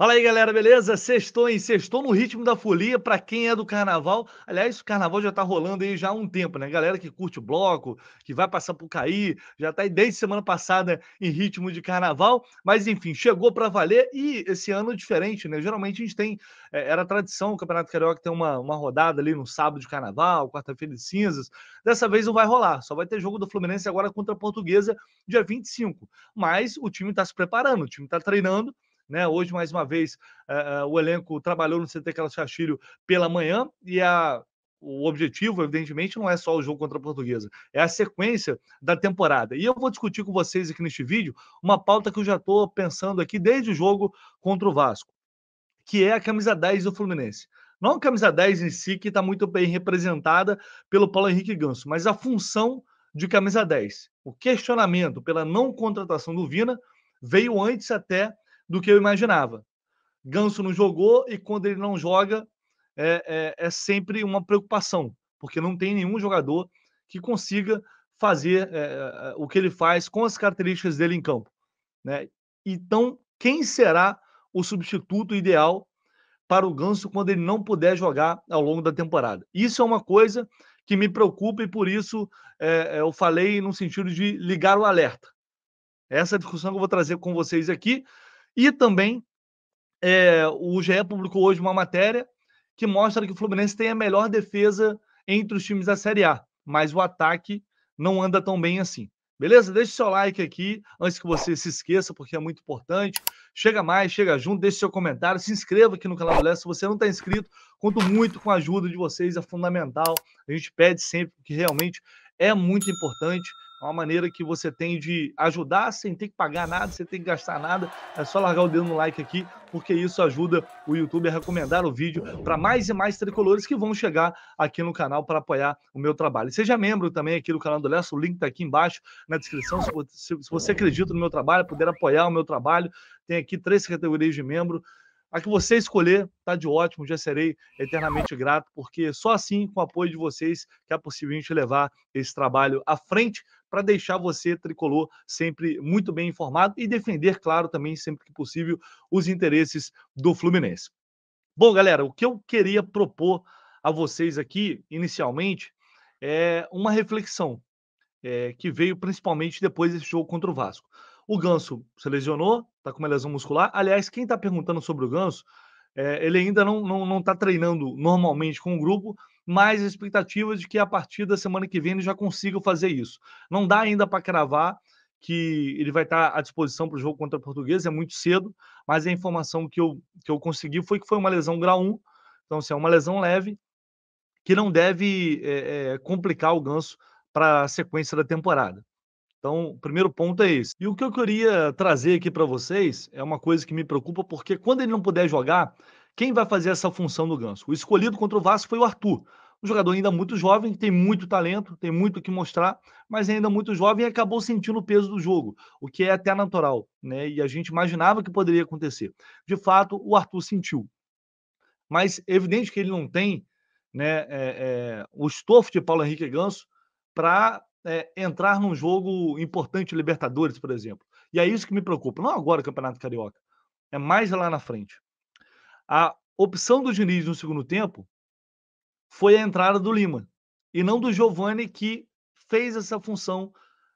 Fala aí, galera, beleza? Sextou, hein? Sextou no ritmo da folia para quem é do carnaval. Aliás, o carnaval já tá rolando aí já há um tempo, né? Galera que curte o bloco, que vai passar por cair, já tá aí desde semana passada em ritmo de carnaval. Mas, enfim, chegou para valer e esse ano é diferente, né? Geralmente a gente tem, é, era tradição, o Campeonato Carioca tem uma, uma rodada ali no sábado de carnaval, quarta-feira de cinzas. Dessa vez não vai rolar, só vai ter jogo do Fluminense agora contra a Portuguesa, dia 25. Mas o time tá se preparando, o time tá treinando né? Hoje, mais uma vez, uh, uh, o elenco trabalhou no CT Carlos Castilho pela manhã e a, o objetivo, evidentemente, não é só o jogo contra a Portuguesa, é a sequência da temporada. E eu vou discutir com vocês aqui neste vídeo uma pauta que eu já estou pensando aqui desde o jogo contra o Vasco, que é a camisa 10 do Fluminense. Não a camisa 10 em si, que está muito bem representada pelo Paulo Henrique Ganso, mas a função de camisa 10. O questionamento pela não contratação do Vina veio antes até do que eu imaginava. Ganso não jogou e quando ele não joga é, é, é sempre uma preocupação, porque não tem nenhum jogador que consiga fazer é, é, é, o que ele faz com as características dele em campo. Né? Então, quem será o substituto ideal para o Ganso quando ele não puder jogar ao longo da temporada? Isso é uma coisa que me preocupa e por isso é, é eu falei no sentido de ligar o alerta. Essa discussão que eu vou trazer com vocês aqui, e também é, o GE publicou hoje uma matéria que mostra que o Fluminense tem a melhor defesa entre os times da Série A, mas o ataque não anda tão bem assim. Beleza? Deixe seu like aqui antes que você se esqueça, porque é muito importante. Chega mais, chega junto, deixe seu comentário, se inscreva aqui no canal do Leste. Se você não está inscrito, conto muito com a ajuda de vocês, é fundamental. A gente pede sempre, porque realmente é muito importante. É uma maneira que você tem de ajudar sem ter que pagar nada, sem ter que gastar nada. É só largar o dedo no like aqui, porque isso ajuda o YouTube a recomendar o vídeo para mais e mais tricolores que vão chegar aqui no canal para apoiar o meu trabalho. seja membro também aqui do canal do Lesso. o link está aqui embaixo na descrição. Se você acredita no meu trabalho, puder apoiar o meu trabalho, tem aqui três categorias de membro. A que você escolher, tá de ótimo, já serei eternamente grato, porque só assim, com o apoio de vocês, que é possível a gente levar esse trabalho à frente para deixar você, tricolor, sempre muito bem informado e defender, claro, também, sempre que possível, os interesses do Fluminense. Bom, galera, o que eu queria propor a vocês aqui, inicialmente, é uma reflexão é, que veio principalmente depois desse jogo contra o Vasco. O Ganso se lesionou, está com uma lesão muscular. Aliás, quem está perguntando sobre o Ganso, é, ele ainda não está não, não tá treinando normalmente com o grupo, mas a expectativa de que a partir da semana que vem ele já consiga fazer isso. Não dá ainda para cravar que ele vai estar tá à disposição para o jogo contra o português, é muito cedo, mas a informação que eu, que eu consegui foi que foi uma lesão grau 1, então assim, é uma lesão leve, que não deve é, é, complicar o ganso para a sequência da temporada. Então, o primeiro ponto é esse. E o que eu queria trazer aqui para vocês é uma coisa que me preocupa, porque quando ele não puder jogar, quem vai fazer essa função do Ganso? O escolhido contra o Vasco foi o Arthur. Um jogador ainda muito jovem, que tem muito talento, tem muito o que mostrar, mas é ainda muito jovem e acabou sentindo o peso do jogo, o que é até natural, né? E a gente imaginava que poderia acontecer. De fato, o Arthur sentiu. Mas é evidente que ele não tem né, é, é, o estofo de Paulo Henrique Ganso para é, entrar num jogo importante Libertadores, por exemplo. E é isso que me preocupa. Não agora o Campeonato Carioca. É mais lá na frente. A opção do Diniz no segundo tempo foi a entrada do Lima. E não do Giovani, que fez essa função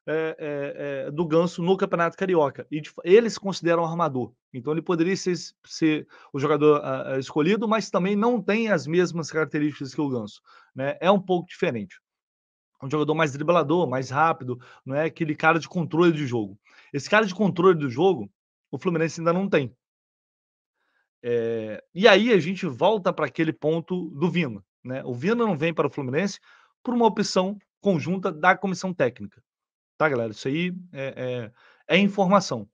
é, é, do Ganso no Campeonato Carioca. E ele se considera um armador. Então ele poderia ser, ser o jogador a, ah, a ah, escolhido, mas também não tem as mesmas características que o Ganso. Né? É um pouco diferente um jogador mais driblador, mais rápido, não é aquele cara de controle de jogo. Esse cara de controle do jogo, o Fluminense ainda não tem. É, e aí a gente volta para aquele ponto do Vina. Né? O Vina não vem para o Fluminense por uma opção conjunta da comissão técnica. Tá, galera? Isso aí é, é, é informação.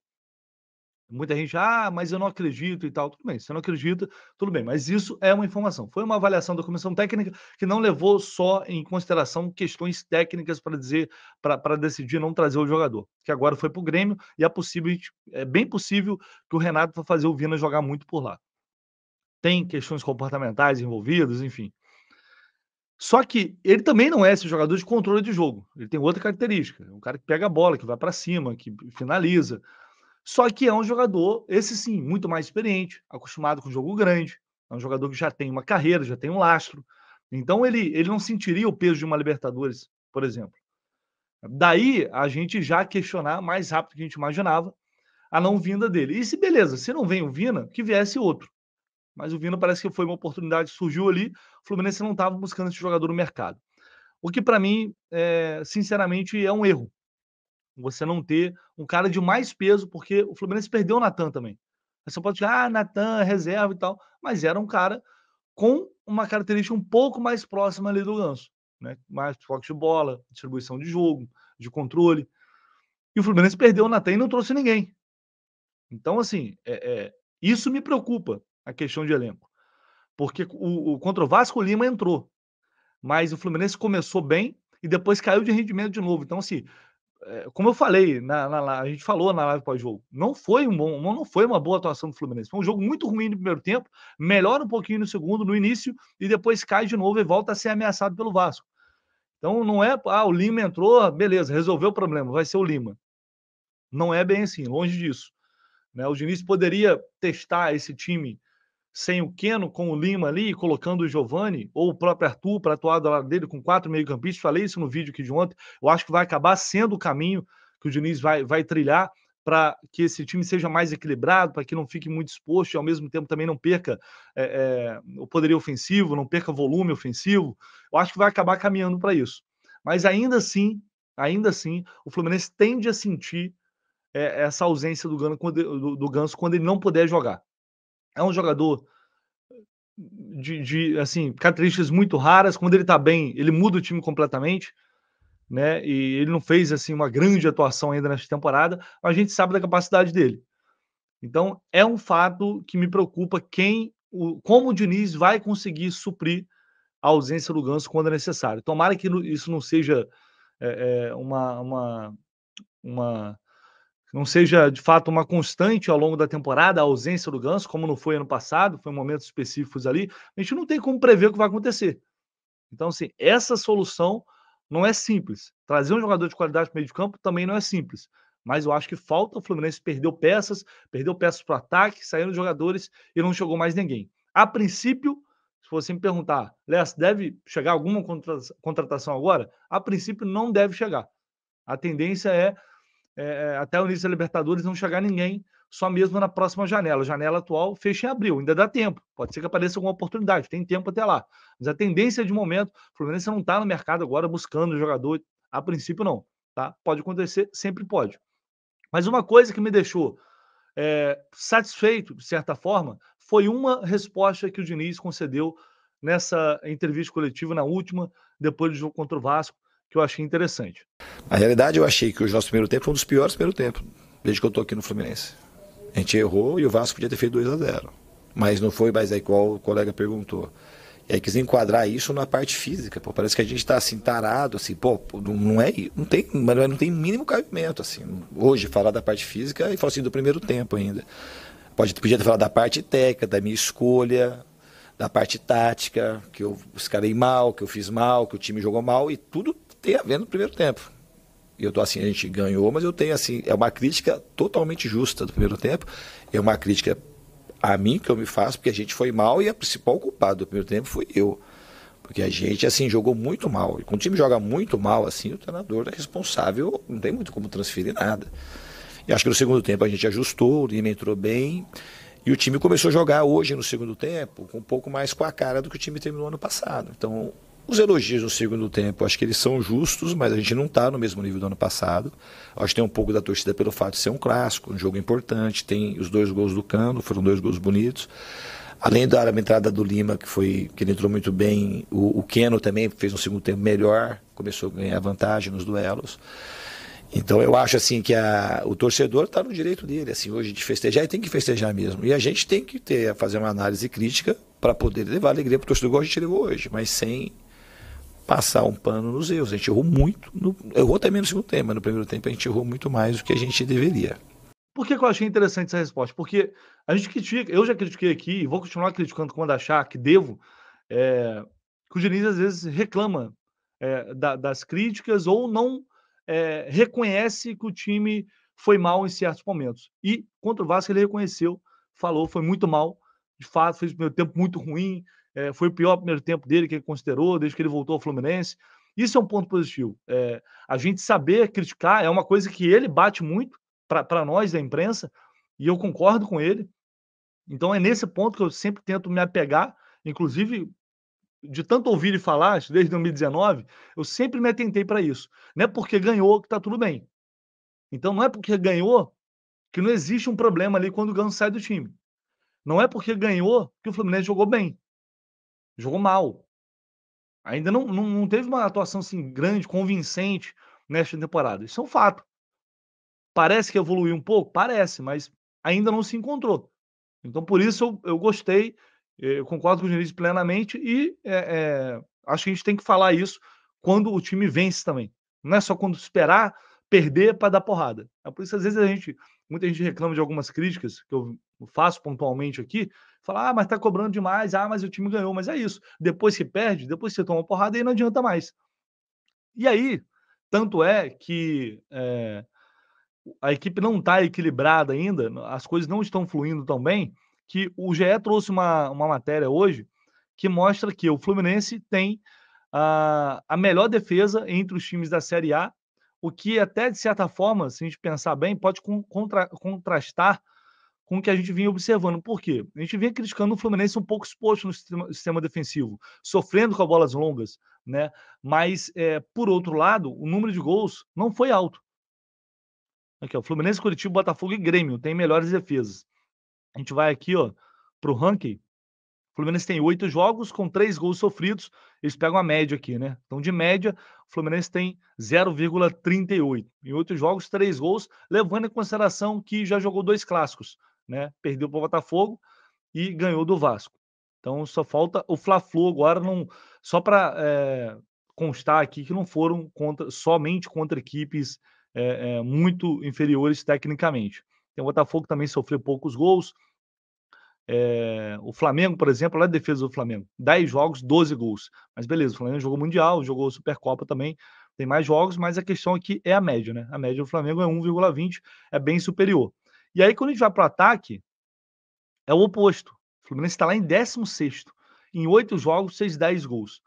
Muita gente, ah, mas eu não acredito e tal. Tudo bem, você não acredita, tudo bem, mas isso é uma informação. Foi uma avaliação da comissão técnica que não levou só em consideração questões técnicas para dizer, para decidir não trazer o jogador, que agora foi para o Grêmio e é possível, é bem possível que o Renato faça fazer o Vina jogar muito por lá. Tem questões comportamentais envolvidas, enfim. Só que ele também não é esse jogador de controle de jogo. Ele tem outra característica. É um cara que pega a bola, que vai para cima, que finaliza. Só que é um jogador, esse sim, muito mais experiente, acostumado com jogo grande, é um jogador que já tem uma carreira, já tem um lastro. Então ele, ele não sentiria o peso de uma Libertadores, por exemplo. Daí a gente já questionar mais rápido do que a gente imaginava a não vinda dele. E se beleza, se não vem o Vina, que viesse outro. Mas o Vina parece que foi uma oportunidade, surgiu ali. O Fluminense não estava buscando esse jogador no mercado. O que para mim, é, sinceramente, é um erro você não ter um cara de mais peso, porque o Fluminense perdeu o Natan também. Você pode dizer, ah, Natan, é reserva e tal, mas era um cara com uma característica um pouco mais próxima ali do Ganso, né? Mais foco de bola, distribuição de jogo, de controle. E o Fluminense perdeu o Natan e não trouxe ninguém. Então, assim, é, é, isso me preocupa, a questão de elenco. Porque o, o contra o Vasco, o Lima entrou. Mas o Fluminense começou bem e depois caiu de rendimento de novo. Então, assim, eh, como eu falei, na, na, a gente falou na live pós-jogo, não foi um bom, não foi uma boa atuação do Fluminense. Foi um jogo muito ruim no primeiro tempo, melhora um pouquinho no segundo, no início, e depois cai de novo e volta a ser ameaçado pelo Vasco. Então não é, ah, o Lima entrou, beleza, resolveu o problema, vai ser o Lima. Não é bem assim, longe disso. Né? O Diniz poderia testar esse time sem o Keno, com o Lima ali, colocando o Giovani ou o próprio Arthur para atuar do lado dele com quatro meio-campistas. Falei isso no vídeo aqui de ontem. Eu acho que vai acabar sendo o caminho que o Diniz vai, vai trilhar para que esse time seja mais equilibrado, para que não fique muito exposto e ao mesmo tempo também não perca é, é, o poderio ofensivo, não perca volume ofensivo. Eu acho que vai acabar caminhando para isso. Mas ainda assim, ainda assim, o Fluminense tende a sentir é, essa ausência do, do, do Ganso quando ele não puder jogar. É um jogador de, de, assim características muito raras. Quando ele tá bem, ele muda o time completamente, né? E ele não fez assim uma grande atuação ainda nesta temporada, mas a gente sabe da capacidade dele. Então é um fato que me preocupa quem, o, como o Diniz vai conseguir suprir a ausência do Ganso quando é necessário. Tomara que isso não seja é, é, uma, uma, uma não seja de fato uma constante ao longo da temporada, a ausência do Ganso, como não foi ano passado, foi momentos específicos ali, a gente não tem como prever o que vai acontecer. Então, assim, essa solução não é simples. Trazer um jogador de qualidade para meio de campo também não é simples. Mas eu acho que falta o Fluminense perdeu peças, perdeu peças para o ataque, saíram jogadores e não chegou mais ninguém. A princípio, se você me perguntar, Léo, deve chegar alguma contratação agora? A princípio, não deve chegar. A tendência é é, é, até o início da Libertadores não chegar ninguém, só mesmo na próxima janela. A janela atual fecha em abril, ainda dá tempo. Pode ser que apareça alguma oportunidade, tem tempo até lá. Mas a tendência de momento, o Fluminense não está no mercado agora buscando jogador, a princípio não. Tá? Pode acontecer, sempre pode. Mas uma coisa que me deixou é, satisfeito, de certa forma, foi uma resposta que o Diniz concedeu nessa entrevista coletiva, na última, depois do jogo contra o Vasco, que eu achei interessante. Na realidade, eu achei que o nosso primeiro tempo foi um dos piores primeiro tempo, desde que eu estou aqui no Fluminense. A gente errou e o Vasco podia ter feito 2 a 0 Mas não foi mais aí é qual o colega perguntou. E é aí quis enquadrar isso na parte física. Pô, parece que a gente está assim, tarado, assim, pô, não é. Não tem, é, não tem mínimo cabimento, assim. Hoje, falar da parte física e falar assim do primeiro tempo ainda. Pode, podia ter falado da parte técnica, da minha escolha, da parte tática, que eu escalei mal, que eu fiz mal, que o time jogou mal, e tudo ter a ver no primeiro tempo. Eu tô assim, a gente ganhou, mas eu tenho assim, é uma crítica totalmente justa do primeiro tempo. É uma crítica a mim que eu me faço, porque a gente foi mal e a principal culpada do primeiro tempo foi eu. Porque a gente, assim, jogou muito mal. E quando o time joga muito mal, assim, o treinador é responsável, não tem muito como transferir nada. E acho que no segundo tempo a gente ajustou, o Lima entrou bem. E o time começou a jogar hoje, no segundo tempo, um pouco mais com a cara do que o time terminou ano passado. Então, os elogios no segundo tempo, acho que eles são justos, mas a gente não está no mesmo nível do ano passado. Acho que tem um pouco da torcida pelo fato de ser um clássico, um jogo importante. Tem os dois gols do Cano, foram dois gols bonitos. Além da entrada do Lima, que foi que ele entrou muito bem, o, o Keno também fez um segundo tempo melhor, começou a ganhar vantagem nos duelos. Então eu acho assim que a, o torcedor está no direito dele, assim, hoje de festejar e tem que festejar mesmo. E a gente tem que ter fazer uma análise crítica para poder levar alegria para o torcedor igual a gente levou hoje, mas sem passar um pano nos erros. A gente errou muito, no, errou também no segundo tempo, mas no primeiro tempo a gente errou muito mais do que a gente deveria. Por que, que eu achei interessante essa resposta? Porque a gente critica, eu já critiquei aqui e vou continuar criticando quando achar que devo, é, que o Diniz às vezes reclama é, da, das críticas ou não é, reconhece que o time foi mal em certos momentos. E contra o Vasco ele reconheceu, falou, foi muito mal, de fato, fez o primeiro tempo muito ruim, é, foi o pior primeiro tempo dele que ele considerou desde que ele voltou ao Fluminense. Isso é um ponto positivo. É, a gente saber criticar é uma coisa que ele bate muito para nós da imprensa, e eu concordo com ele. Então é nesse ponto que eu sempre tento me apegar, inclusive de tanto ouvir ele falar, desde 2019, eu sempre me atentei para isso. Não é porque ganhou que está tudo bem. Então não é porque ganhou que não existe um problema ali quando o Ganso sai do time. Não é porque ganhou que o Fluminense jogou bem jogou mal. Ainda não, não, não teve uma atuação assim grande, convincente nesta temporada. Isso é um fato. Parece que evoluiu um pouco? Parece, mas ainda não se encontrou. Então, por isso, eu, eu gostei, eh, eu concordo com o Diniz plenamente e é, é, acho que a gente tem que falar isso quando o time vence também. Não é só quando esperar perder para dar porrada. É por isso, às vezes, a gente, muita gente reclama de algumas críticas que eu faço pontualmente aqui, Falar, ah, mas tá cobrando demais, ah, mas o time ganhou, mas é isso. Depois que perde, depois você toma porrada e não adianta mais. E aí, tanto é que é, a equipe não está equilibrada ainda, as coisas não estão fluindo tão bem, que o GE trouxe uma, uma matéria hoje que mostra que o Fluminense tem a, a melhor defesa entre os times da Série A, o que até, de certa forma, se a gente pensar bem, pode contra, contrastar com o que a gente vinha observando. Por quê? A gente vinha criticando o Fluminense um pouco exposto no sistema, sistema defensivo, sofrendo com as bolas longas, né? Mas, é, por outro lado, o número de gols não foi alto. Aqui, ó, Fluminense, Curitiba, Botafogo e Grêmio têm melhores defesas. A gente vai aqui, ó, pro ranking. O Fluminense tem oito jogos com três gols sofridos. Eles pegam a média aqui, né? Então, de média, o Fluminense tem 0,38. Em oito jogos, três gols, levando em consideração que já jogou dois clássicos né? Perdeu para o Botafogo e ganhou do Vasco. Então só falta o Fla-Flu agora não só para é, eh, constar aqui que não foram contra somente contra equipes é, é, muito inferiores tecnicamente. Então, o Botafogo também sofreu poucos gols. o Flamengo, por exemplo, lá a defesa do Flamengo, 10 jogos, 12 gols. Mas beleza, o Flamengo jogou Mundial, jogou Supercopa também, tem mais jogos, mas a questão aqui é a média, né? A média do Flamengo é 1,20, é bem superior. E aí, quando a gente vai para o ataque, é o oposto. O Fluminense está lá em 16. Em oito jogos, fez 10 gols.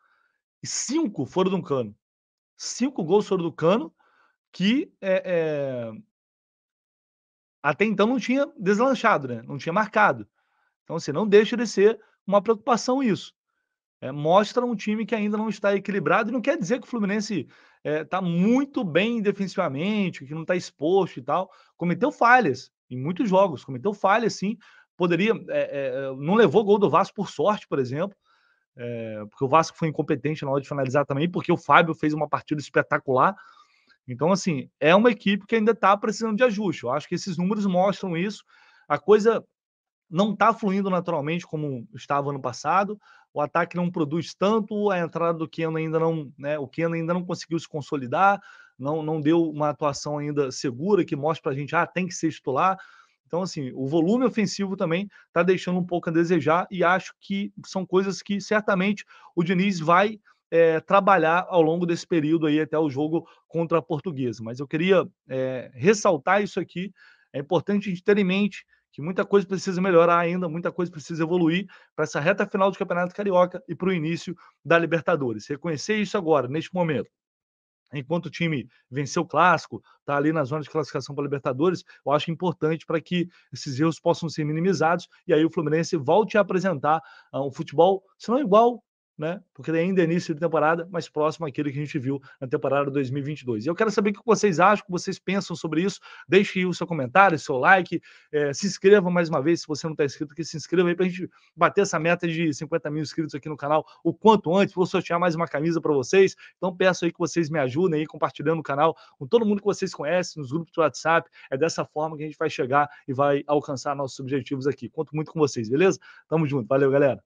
E cinco foram do Cano. Cinco gols foram do Cano, que é, é... até então não tinha deslanchado, né? não tinha marcado. Então, assim, não deixa de ser uma preocupação isso. É, mostra um time que ainda não está equilibrado e não quer dizer que o Fluminense está é, muito bem defensivamente, que não está exposto e tal. Cometeu falhas em muitos jogos, cometeu falha, assim, poderia, é, é, não levou gol do Vasco por sorte, por exemplo, é, porque o Vasco foi incompetente na hora de finalizar também, porque o Fábio fez uma partida espetacular. Então, assim, é uma equipe que ainda está precisando de ajuste. Eu acho que esses números mostram isso. A coisa não está fluindo naturalmente como estava ano passado. O ataque não produz tanto, a entrada do Keno ainda não, né, o Keno ainda não conseguiu se consolidar não, não deu uma atuação ainda segura que mostre para a gente, ah, tem que ser titular. Então, assim, o volume ofensivo também está deixando um pouco a desejar e acho que são coisas que certamente o Diniz vai é, trabalhar ao longo desse período aí até o jogo contra a Portuguesa. Mas eu queria é, ressaltar isso aqui. É importante a gente ter em mente que muita coisa precisa melhorar ainda, muita coisa precisa evoluir para essa reta final do Campeonato Carioca e para o início da Libertadores. Reconhecer isso agora, neste momento, enquanto o time venceu o clássico, está ali na zona de classificação para Libertadores, eu acho importante para que esses erros possam ser minimizados e aí o Fluminense volte a apresentar ah, um futebol, se não igual, né? Porque ainda é início de temporada, mas próximo àquilo que a gente viu na temporada 2022. E eu quero saber o que vocês acham, o que vocês pensam sobre isso. Deixe o seu comentário, o seu like, é, se inscreva mais uma vez, se você não está inscrito, que se inscreva aí para a gente bater essa meta de 50 mil inscritos aqui no canal o quanto antes. Vou sortear mais uma camisa para vocês, então peço aí que vocês me ajudem aí compartilhando o canal com todo mundo que vocês conhecem, nos grupos do WhatsApp. É dessa forma que a gente vai chegar e vai alcançar nossos objetivos aqui. Conto muito com vocês, beleza? Tamo junto, valeu, galera.